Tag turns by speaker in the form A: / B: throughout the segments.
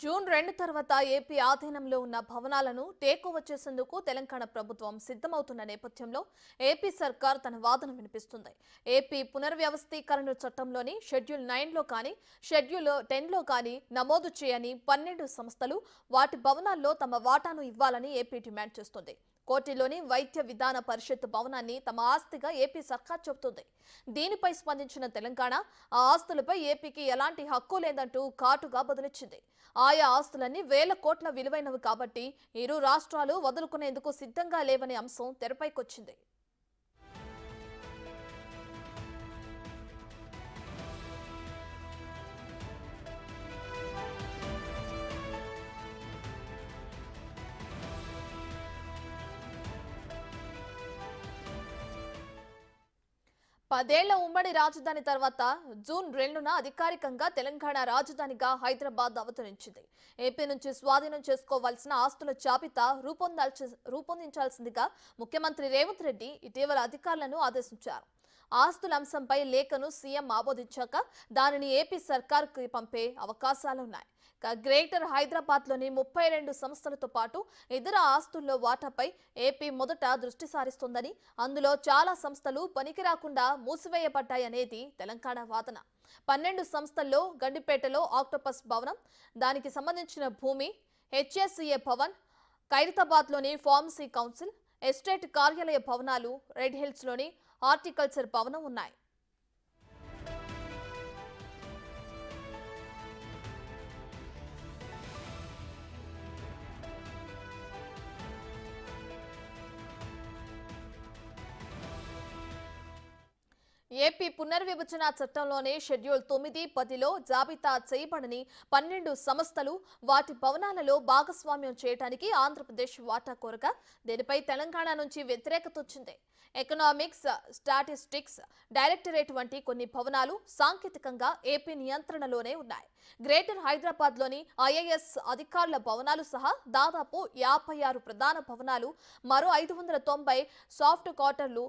A: June రెండు తర్వాత AP ఆధీనంలో ఉన్న భవనాలను టేకోవర్ చేసేందుకు తెలంగాణ ప్రభుత్వం సిద్ధమవుతున్న నేపథ్యంలో ఏపీ సర్కార్ తన వాదన వినిపిస్తుంది ఏపీ పునర్వ్యవస్థీకరణ చట్టంలోని షెడ్యూల్ నైన్లో కానీ షెడ్యూల్ టెన్లో కానీ నమోదు చేయని పన్నెండు సంస్థలు వాటి భవనాల్లో తమ వాటాను ఇవ్వాలని ఏపీ డిమాండ్ చేస్తుంది కోటిలోని వైద్య విధాన పరిషత్ భవనాన్ని తమ ఆస్తిగా ఏపీ సర్కార్ చెబుతుంది దీనిపై స్పందించిన తెలంగాణ ఆ ఆస్తులపై ఏపీకి ఎలాంటి హక్కు లేదంటూ కాటుగా బదులిచ్చింది ఆయా ఆస్తులన్నీ వేల కోట్ల విలువైనవి కాబట్టి ఇరు రాష్ట్రాలు వదులుకునేందుకు సిద్ధంగా లేవనే అంశం తెరపైకొచ్చింది పదేళ్ల ఉమ్మడి రాజధాని తర్వాత జూన్ రెండున అధికారికంగా తెలంగాణ రాజధానిగా హైదరాబాద్ అవతరించింది ఏపీ నుంచి స్వాధీనం చేసుకోవాల్సిన ఆస్తుల జాబితా రూపొందించాల్సిందిగా ముఖ్యమంత్రి రేవంత్ రెడ్డి ఇటీవల అధికారులను ఆదేశించారు ఆస్తుల అంశంపై లేఖను సీఎం ఆమోదించాక దానిని ఏపీ సర్కార్కి పంపే అవకాశాలున్నాయి గ్రేటర్ హైదరాబాద్లోని ముప్పై రెండు సంస్థలతో పాటు ఇతర ఆస్తుల్లో వాటాపై ఏపీ మొదట దృష్టి సారిస్తోందని అందులో చాలా సంస్థలు పనికి రాకుండా మూసివేయబడ్డాయనేది తెలంగాణ వాదన పన్నెండు సంస్థల్లో గండిపేటలో ఆక్టోపస్ భవనం దానికి సంబంధించిన భూమి హెచ్ఎస్సీఏ భవన్ ఖైరతాబాద్లోని ఫార్మసీ కౌన్సిల్ ఎస్టేట్ కార్యాలయ భవనాలు రెడ్ లోని హార్టికల్చర్ భవనం ఉన్నాయి ఏపీ పునర్విభజన చట్టంలోనే షెడ్యూల్ తొమ్మిది పదిలో జాబితా చేయబడని పన్నెండు సంస్థలు వాటి భవనాలలో భాగస్వామ్యం చేయడానికి ఆంధ్రప్రదేశ్ వాటా కోరక దీనిపై తెలంగాణ నుంచి వ్యతిరేకత వచ్చింది ఎకనామిక్స్ స్టాటిస్టిక్స్ డైరెక్టరేట్ వంటి కొన్ని భవనాలు సాంకేతికంగా ఏపీ నియంత్రణలోనే ఉన్నాయి గ్రేటర్ హైదరాబాద్లోని ఐఏఎస్ అధికారుల భవనాలు సహా దాదాపు యాభై ఆరు ప్రధాన భవనాలు మరో ఐదు వందల తొంభై సాఫ్ట్ క్వార్టర్లు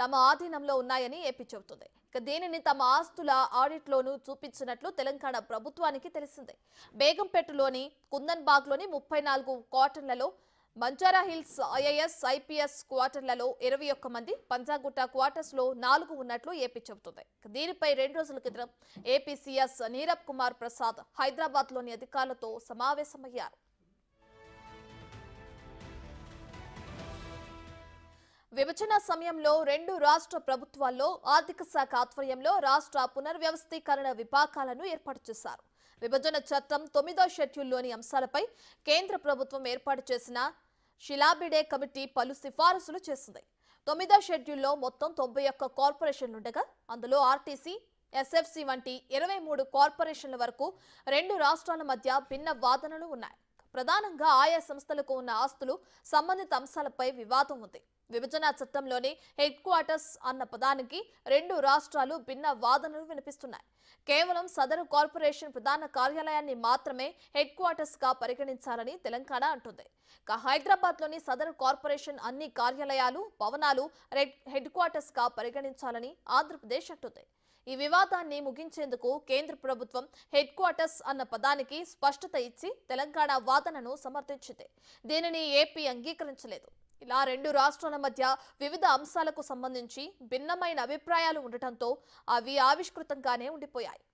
A: తమ ఆధీనంలో ఉన్నాయని ఏపీ చెబుతుంది ఇక దీనిని తమ ఆస్తుల ఆడిట్లోనూ చూపించినట్లు తెలంగాణ ప్రభుత్వానికి తెలిసింది బేగంపేటలోని కుందన్ లోని ముప్పై నాలుగు క్వార్టర్లలో మంజారా హిల్స్ ఐఏఎస్ ఐపీఎస్ క్వార్టర్లలో ఇరవై ఒక్క మంది పంజాగుట్ట క్వార్టర్స్లో నాలుగు ఉన్నట్లు ఏపీ చెబుతుంది దీనిపై రెండు రోజుల క్రితం ఏపీ నీరబ్ కుమార్ ప్రసాద్ హైదరాబాద్లోని అధికారులతో సమావేశమయ్యారు విభజన సమయంలో రెండు రాష్ట్ర ప్రభుత్వాల్లో ఆర్థిక శాఖ ఆధ్వర్యంలో రాష్ట్ర పునర్వ్యవస్థీకరణ విభాగాలను ఏర్పాటు చేశారు విభజన చట్టం తొమ్మిదో షెడ్యూల్లోని అంశాలపై కేంద్ర ప్రభుత్వం ఏర్పాటు చేసిన షిలాబిడే కమిటీ పలు సిఫారసులు చేసింది తొమ్మిదో షెడ్యూల్లో మొత్తం తొంభై ఒక్క కార్పొరేషన్లుండగా అందులో ఆర్టీసీ ఎస్ఎఫ్సి వంటి ఇరవై మూడు కార్పొరేషన్ల వరకు రెండు రాష్ట్రాల మధ్య భిన్న వాదనలు ఉన్నాయి ప్రధానంగా ఆయా సంస్థలకు ఉన్న ఆస్తులు సంబంధిత అంశాలపై వివాదం ఉంది విభజన చట్టంలోని హెడ్ క్వార్టర్స్ అన్న పదానికి రెండు రాష్ట్రాలు భిన్న వాదనలు వినిపిస్తున్నాయి కేవలం సదరు కార్పొరేషన్ ప్రధాన కార్యాలయాన్ని మాత్రమే హెడ్ క్వార్టర్స్ గా పరిగణించాలని తెలంగాణ అంటుంది హైదరాబాద్ లోని సదరు కార్పొరేషన్ అన్ని కార్యాలయాలు భవనాలు హెడ్ క్వార్టర్స్ గా పరిగణించాలని ఆంధ్రప్రదేశ్ అంటుంది ఈ వివాదాన్ని ముగించేందుకు కేంద్ర ప్రభుత్వం హెడ్ క్వార్టర్స్ అన్న పదానికి స్పష్టత ఇచ్చి తెలంగాణ వాదనను సమర్థించింది దీనిని ఏపీ అంగీకరించలేదు ఇలా రెండు రాష్ట్రాల మధ్య వివిధ అంశాలకు సంబంధించి భిన్నమైన అభిప్రాయాలు ఉండటంతో అవి ఆవిష్కృతంగానే ఉండిపోయాయి